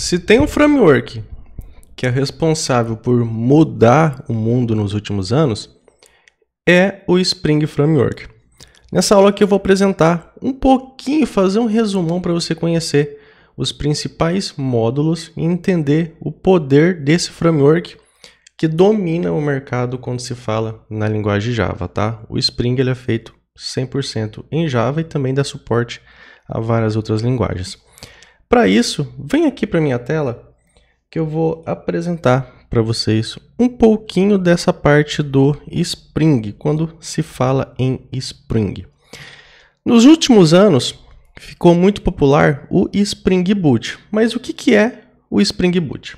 Se tem um framework que é responsável por mudar o mundo nos últimos anos, é o Spring Framework. Nessa aula aqui eu vou apresentar um pouquinho, fazer um resumão para você conhecer os principais módulos e entender o poder desse framework que domina o mercado quando se fala na linguagem Java, tá? O Spring ele é feito 100% em Java e também dá suporte a várias outras linguagens. Para isso, vem aqui para minha tela que eu vou apresentar para vocês um pouquinho dessa parte do Spring, quando se fala em Spring. Nos últimos anos, ficou muito popular o Spring Boot. Mas o que, que é o Spring Boot?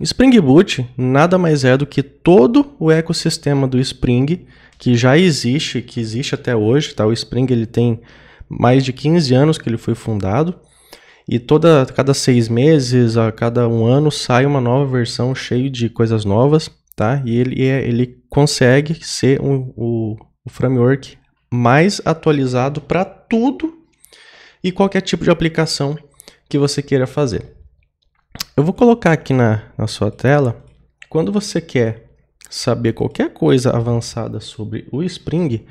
Spring Boot nada mais é do que todo o ecossistema do Spring que já existe, que existe até hoje, tá? O Spring ele tem mais de 15 anos que ele foi fundado. E toda cada seis meses, a cada um ano, sai uma nova versão cheia de coisas novas, tá? E ele, é, ele consegue ser um, o, o framework mais atualizado para tudo e qualquer tipo de aplicação que você queira fazer. Eu vou colocar aqui na, na sua tela, quando você quer saber qualquer coisa avançada sobre o Spring,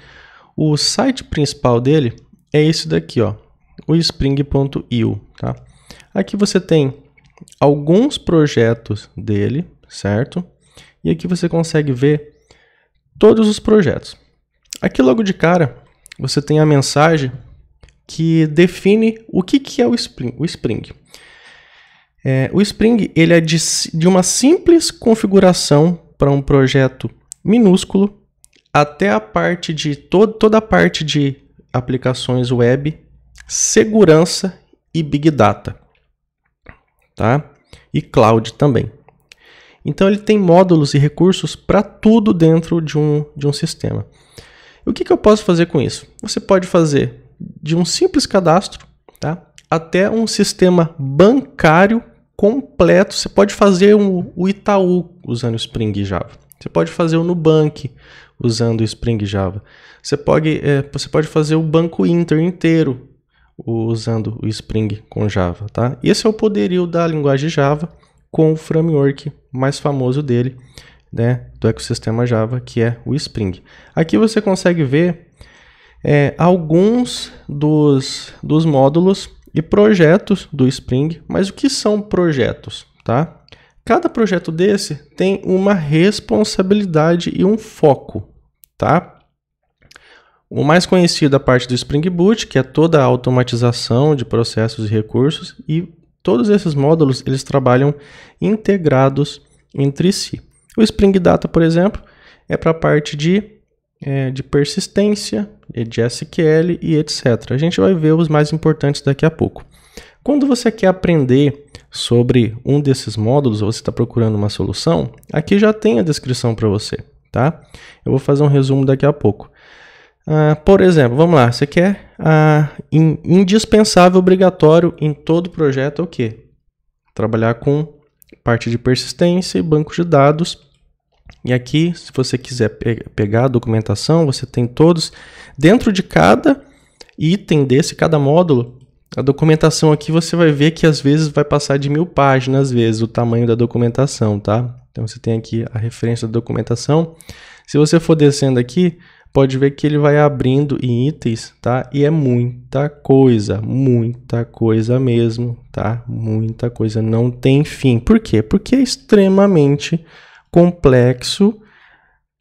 o site principal dele é esse daqui, ó, o spring.io, tá? Aqui você tem alguns projetos dele, certo? E aqui você consegue ver todos os projetos. Aqui logo de cara, você tem a mensagem que define o que, que é o Spring. O Spring, é, o Spring ele é de, de uma simples configuração para um projeto minúsculo até a parte de to toda a parte de aplicações web segurança e big data, tá? E cloud também. Então ele tem módulos e recursos para tudo dentro de um, de um sistema. E o que, que eu posso fazer com isso? Você pode fazer de um simples cadastro, tá? Até um sistema bancário completo. Você pode fazer um, o Itaú usando o Spring Java. Você pode fazer o Nubank usando o Spring Java. Você pode, é, você pode fazer o Banco Inter inteiro usando o Spring com Java, tá? Esse é o poderio da linguagem Java com o framework mais famoso dele, né, do ecossistema Java, que é o Spring. Aqui você consegue ver é, alguns dos, dos módulos e projetos do Spring, mas o que são projetos, tá? Cada projeto desse tem uma responsabilidade e um foco, tá? O mais conhecido é a parte do Spring Boot, que é toda a automatização de processos e recursos, e todos esses módulos eles trabalham integrados entre si. O Spring Data, por exemplo, é para a parte de, é, de persistência, é de SQL e etc. A gente vai ver os mais importantes daqui a pouco. Quando você quer aprender sobre um desses módulos, ou você está procurando uma solução, aqui já tem a descrição para você, tá? Eu vou fazer um resumo daqui a pouco. Uh, por exemplo, vamos lá, você quer uh, in, indispensável, obrigatório em todo projeto é o quê? Trabalhar com parte de persistência e banco de dados. E aqui, se você quiser pe pegar a documentação, você tem todos. Dentro de cada item desse, cada módulo, a documentação aqui você vai ver que às vezes vai passar de mil páginas, às vezes, o tamanho da documentação, tá? Então você tem aqui a referência da documentação. Se você for descendo aqui, pode ver que ele vai abrindo em itens, tá? E é muita coisa, muita coisa mesmo, tá? Muita coisa, não tem fim. Por quê? Porque é extremamente complexo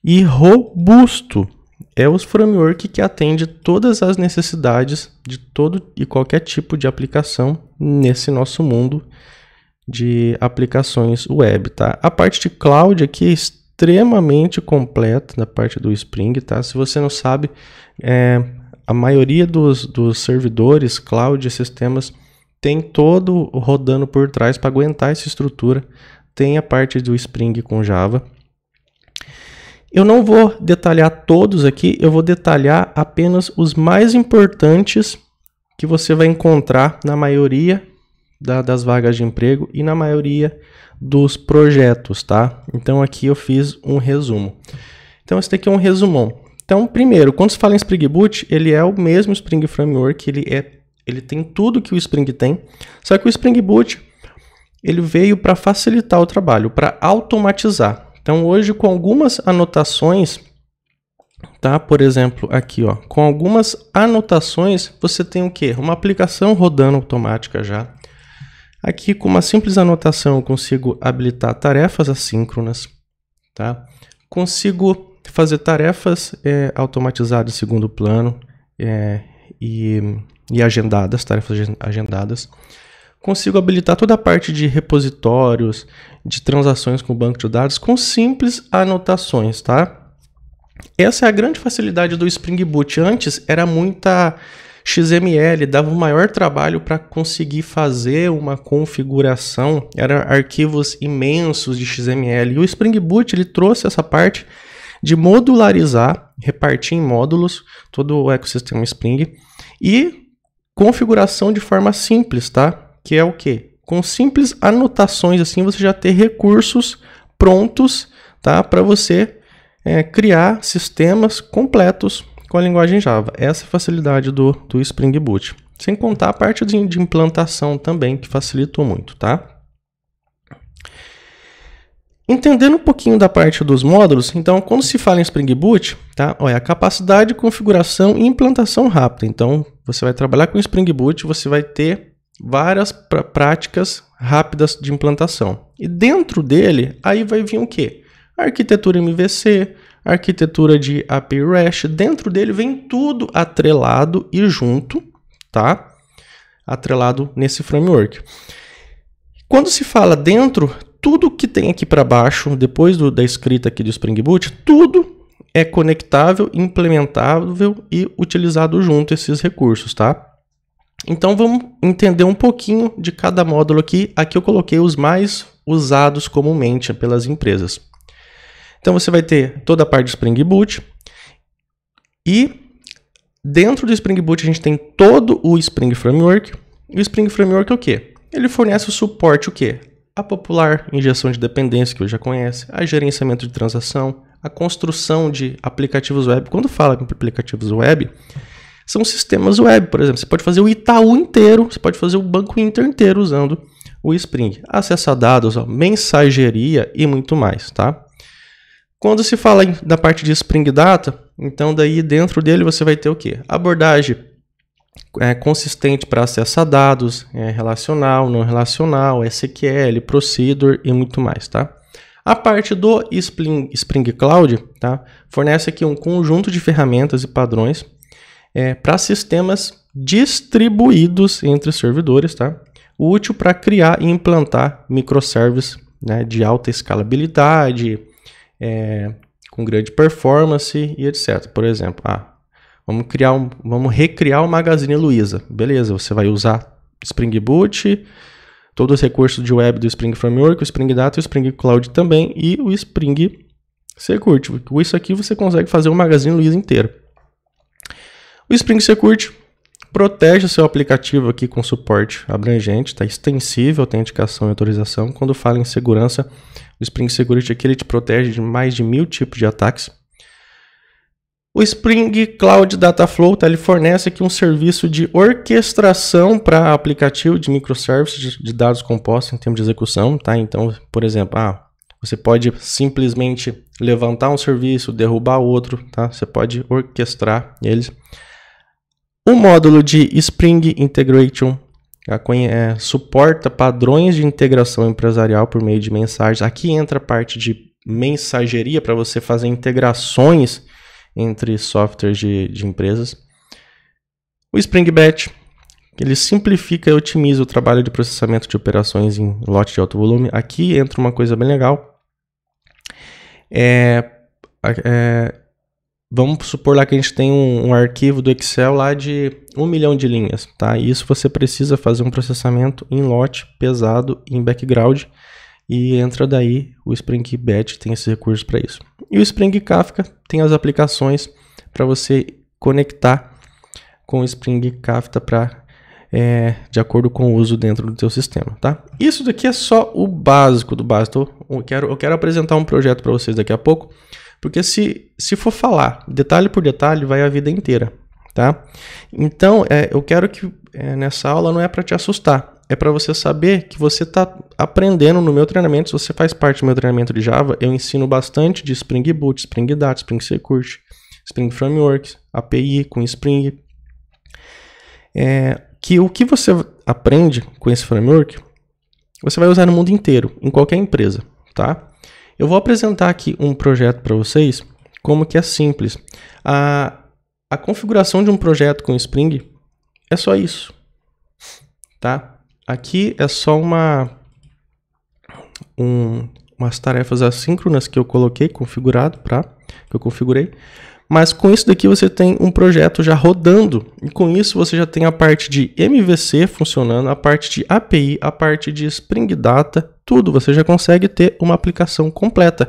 e robusto. É o framework que atende todas as necessidades de todo e qualquer tipo de aplicação nesse nosso mundo de aplicações web, tá? A parte de cloud aqui é extremamente completo da parte do Spring, tá? Se você não sabe, é, a maioria dos, dos servidores, cloud, sistemas, tem todo rodando por trás para aguentar essa estrutura. Tem a parte do Spring com Java. Eu não vou detalhar todos aqui, eu vou detalhar apenas os mais importantes que você vai encontrar na maioria da, das vagas de emprego e na maioria dos projetos, tá? Então aqui eu fiz um resumo. Então esse daqui é um resumão. Então, primeiro, quando se fala em Spring Boot, ele é o mesmo Spring Framework, ele é ele tem tudo que o Spring tem, só que o Spring Boot ele veio para facilitar o trabalho, para automatizar. Então, hoje com algumas anotações, tá? Por exemplo, aqui, ó, com algumas anotações, você tem o quê? Uma aplicação rodando automática já. Aqui, com uma simples anotação, eu consigo habilitar tarefas assíncronas, tá? Consigo fazer tarefas é, automatizadas segundo plano é, e, e agendadas, tarefas agendadas. Consigo habilitar toda a parte de repositórios, de transações com o banco de dados com simples anotações, tá? Essa é a grande facilidade do Spring Boot. Antes era muita XML dava o maior trabalho para conseguir fazer uma configuração, eram arquivos imensos de XML. E o Spring Boot ele trouxe essa parte de modularizar, repartir em módulos todo o ecossistema Spring e configuração de forma simples, tá? Que é o quê? Com simples anotações assim você já ter recursos prontos, tá? Para você é, criar sistemas completos com a linguagem Java. Essa é facilidade do, do Spring Boot. Sem contar a parte de, de implantação também, que facilitou muito, tá? Entendendo um pouquinho da parte dos módulos, então quando se fala em Spring Boot, tá? Olha, a capacidade, configuração e implantação rápida. Então, você vai trabalhar com Spring Boot, você vai ter várias pr práticas rápidas de implantação. E dentro dele, aí vai vir o quê? arquitetura MVC, arquitetura de API REST. Dentro dele vem tudo atrelado e junto, tá? Atrelado nesse framework. Quando se fala dentro, tudo que tem aqui para baixo, depois do, da escrita aqui do Spring Boot, tudo é conectável, implementável e utilizado junto esses recursos, tá? Então vamos entender um pouquinho de cada módulo aqui. Aqui eu coloquei os mais usados comumente pelas empresas. Então você vai ter toda a parte de Spring Boot e dentro do Spring Boot a gente tem todo o Spring Framework. E o Spring Framework é o quê? Ele fornece o suporte o quê? A popular injeção de dependência que eu já conhece, a gerenciamento de transação, a construção de aplicativos web. Quando fala em aplicativos web, são sistemas web, por exemplo. Você pode fazer o Itaú inteiro, você pode fazer o Banco Inter inteiro usando o Spring. Acessar dados, ó, mensageria e muito mais, tá? Quando se fala da parte de Spring Data, então daí dentro dele você vai ter o que? Abordagem é, consistente para acesso a dados, é, relacional, não relacional, SQL, procedure e muito mais, tá? A parte do Spring, Spring Cloud tá? fornece aqui um conjunto de ferramentas e padrões é, para sistemas distribuídos entre servidores, tá? útil para criar e implantar microservices né, de alta escalabilidade, é, com grande performance e etc. Por exemplo, ah, vamos criar um, vamos recriar o Magazine Luiza. Beleza, você vai usar Spring Boot, todos os recursos de web do Spring Framework, o Spring Data, o Spring Cloud também e o Spring Security. Com isso aqui você consegue fazer o Magazine Luiza inteiro. O Spring Security protege o seu aplicativo aqui com suporte abrangente, está extensível, autenticação e autorização. Quando fala em segurança, o Spring Security aqui ele te protege de mais de mil tipos de ataques. O Spring Cloud Dataflow tá, ele fornece aqui um serviço de orquestração para aplicativo de microservices de, dados compostos em termos de execução. Tá? Então, por exemplo, ah, você pode simplesmente levantar um serviço, derrubar outro. Tá? Você pode orquestrar eles. O módulo de Spring Integration é, suporta padrões de integração empresarial por meio de mensagens. Aqui entra a parte de mensageria para você fazer integrações entre softwares de, de empresas. O Spring Batch, ele simplifica e otimiza o trabalho de processamento de operações em lote de alto volume. Aqui entra uma coisa bem legal. É, é, Vamos supor lá que a gente tem um, um, arquivo do Excel lá de um milhão de linhas, tá? E isso você precisa fazer um processamento em lote pesado em background e entra daí o Spring Batch tem esse recurso para isso. E o Spring Kafka tem as aplicações para você conectar com o Spring Kafka para é, de acordo com o uso dentro do teu sistema, tá? Isso daqui é só o básico do básico. Então, eu quero, eu quero apresentar um projeto para vocês daqui a pouco porque se, se for falar detalhe por detalhe, vai a vida inteira, tá? Então, é, eu quero que é, nessa aula não é para te assustar, é para você saber que você está aprendendo no meu treinamento. Se você faz parte do meu treinamento de Java, eu ensino bastante de Spring Boot, Spring Data, Spring Security, Spring Frameworks, API com Spring. É, que o que você aprende com esse framework, você vai usar no mundo inteiro, em qualquer empresa, tá? Eu vou apresentar aqui um projeto para vocês, como que é simples. A, a configuração de um projeto com Spring é só isso, tá? Aqui é só uma, um, umas tarefas assíncronas que eu coloquei configurado para que eu configurei mas com isso daqui você tem um projeto já rodando e com isso você já tem a parte de MVC funcionando, a parte de API, a parte de Spring Data, tudo. Você já consegue ter uma aplicação completa.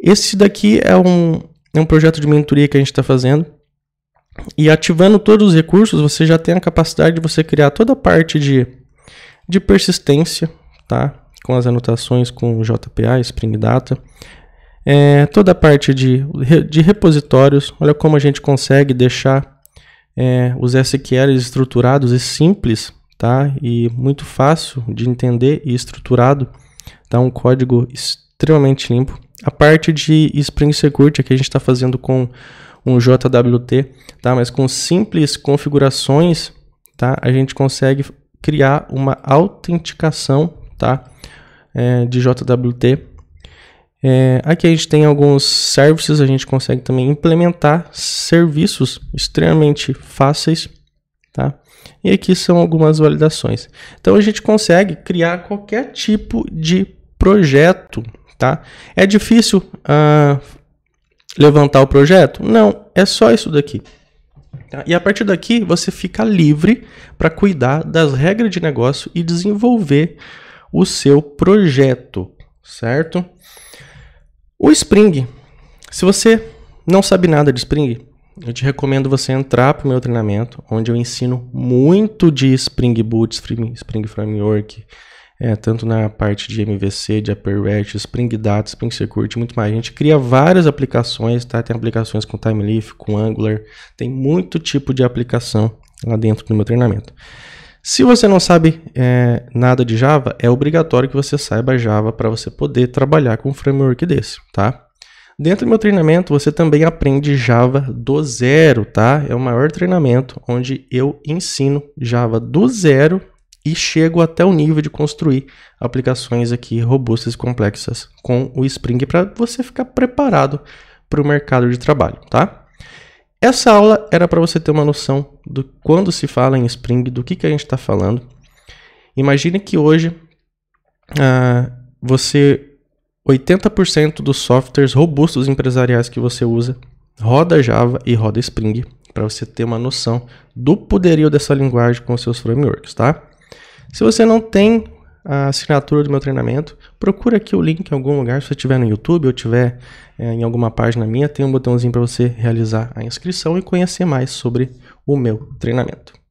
Esse daqui é um, é um projeto de mentoria que a gente está fazendo. E ativando todos os recursos, você já tem a capacidade de você criar toda a parte de, de persistência, tá? com as anotações com JPA, Spring Data, é, toda a parte de, de repositórios, olha como a gente consegue deixar é, os SQLs estruturados e simples, tá? E muito fácil de entender e estruturado, tá? Um código extremamente limpo. A parte de Spring Security aqui a gente está fazendo com um JWT, tá? Mas com simples configurações, tá? A gente consegue criar uma autenticação, tá? É, de JWT é, aqui a gente tem alguns services, a gente consegue também implementar serviços extremamente fáceis, tá? E aqui são algumas validações. Então a gente consegue criar qualquer tipo de projeto, tá? É difícil ah, levantar o projeto? Não, é só isso daqui. Tá? E a partir daqui você fica livre para cuidar das regras de negócio e desenvolver o seu projeto, certo? O Spring. Se você não sabe nada de Spring, eu te recomendo você entrar para o meu treinamento, onde eu ensino muito de Spring Boot, Spring, Framework, é, tanto na parte de MVC, de AppRest, Spring Data, Spring Security, muito mais. A gente cria várias aplicações, tá? Tem aplicações com Timeleaf, com Angular, tem muito tipo de aplicação lá dentro do meu treinamento. Se você não sabe é, nada de Java, é obrigatório que você saiba Java para você poder trabalhar com um framework desse, tá? Dentro do meu treinamento, você também aprende Java do zero, tá? É o maior treinamento onde eu ensino Java do zero e chego até o nível de construir aplicações aqui robustas e complexas com o Spring para você ficar preparado para o mercado de trabalho, tá? Essa aula era para você ter uma noção do quando se fala em Spring, do que, que a gente está falando. Imagine que hoje ah, você 80% dos softwares robustos empresariais que você usa roda Java e roda Spring, para você ter uma noção do poderio dessa linguagem com seus frameworks, tá? Se você não tem a assinatura do meu treinamento. Procura aqui o link em algum lugar, se você estiver no YouTube ou tiver é, em alguma página minha, tem um botãozinho para você realizar a inscrição e conhecer mais sobre o meu treinamento.